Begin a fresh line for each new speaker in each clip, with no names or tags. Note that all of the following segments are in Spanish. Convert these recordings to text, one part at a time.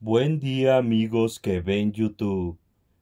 Buen día amigos que ven YouTube.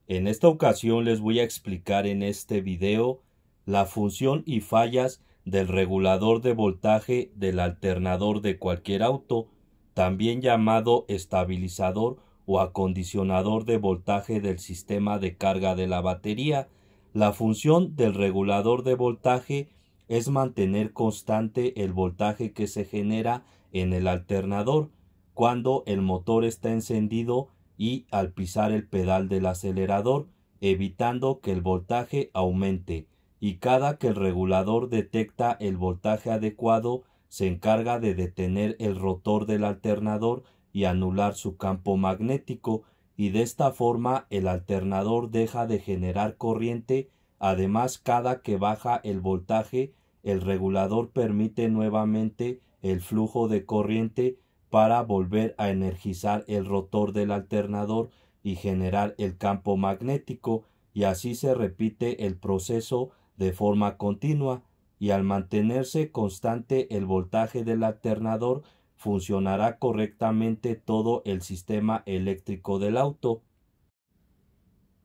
En esta ocasión les voy a explicar en este video la función y fallas del regulador de voltaje del alternador de cualquier auto, también llamado estabilizador o acondicionador de voltaje del sistema de carga de la batería. La función del regulador de voltaje es mantener constante el voltaje que se genera en el alternador cuando el motor está encendido y al pisar el pedal del acelerador, evitando que el voltaje aumente, y cada que el regulador detecta el voltaje adecuado, se encarga de detener el rotor del alternador y anular su campo magnético, y de esta forma el alternador deja de generar corriente, además cada que baja el voltaje, el regulador permite nuevamente el flujo de corriente para volver a energizar el rotor del alternador y generar el campo magnético y así se repite el proceso de forma continua y al mantenerse constante el voltaje del alternador funcionará correctamente todo el sistema eléctrico del auto.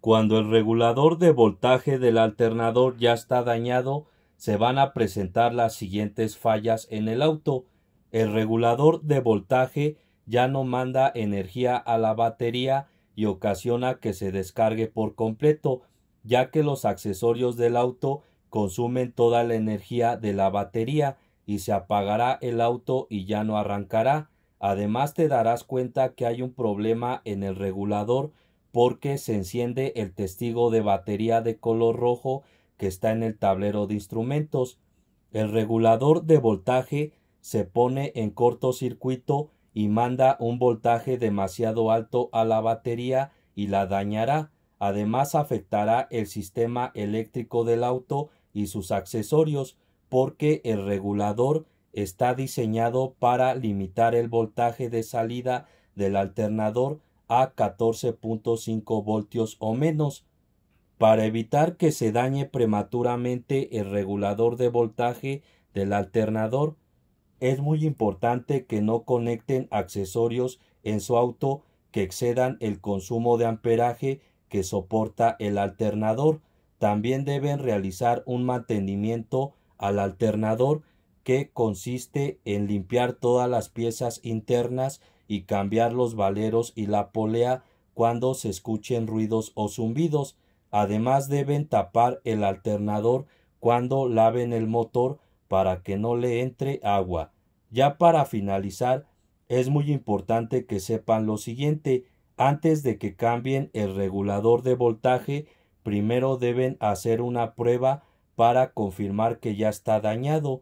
Cuando el regulador de voltaje del alternador ya está dañado, se van a presentar las siguientes fallas en el auto el regulador de voltaje ya no manda energía a la batería y ocasiona que se descargue por completo, ya que los accesorios del auto consumen toda la energía de la batería y se apagará el auto y ya no arrancará. Además te darás cuenta que hay un problema en el regulador porque se enciende el testigo de batería de color rojo que está en el tablero de instrumentos. El regulador de voltaje se pone en cortocircuito y manda un voltaje demasiado alto a la batería y la dañará. Además afectará el sistema eléctrico del auto y sus accesorios porque el regulador está diseñado para limitar el voltaje de salida del alternador a 14.5 voltios o menos. Para evitar que se dañe prematuramente el regulador de voltaje del alternador, es muy importante que no conecten accesorios en su auto que excedan el consumo de amperaje que soporta el alternador. También deben realizar un mantenimiento al alternador que consiste en limpiar todas las piezas internas y cambiar los valeros y la polea cuando se escuchen ruidos o zumbidos. Además deben tapar el alternador cuando laven el motor para que no le entre agua. Ya para finalizar, es muy importante que sepan lo siguiente. Antes de que cambien el regulador de voltaje, primero deben hacer una prueba para confirmar que ya está dañado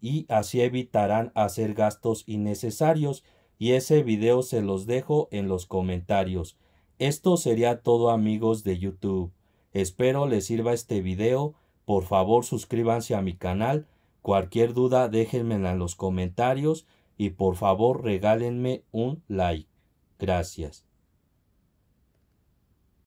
y así evitarán hacer gastos innecesarios y ese video se los dejo en los comentarios. Esto sería todo amigos de YouTube. Espero les sirva este video. Por favor suscríbanse a mi canal Cualquier duda déjenmela en los comentarios y por favor regálenme un like. Gracias.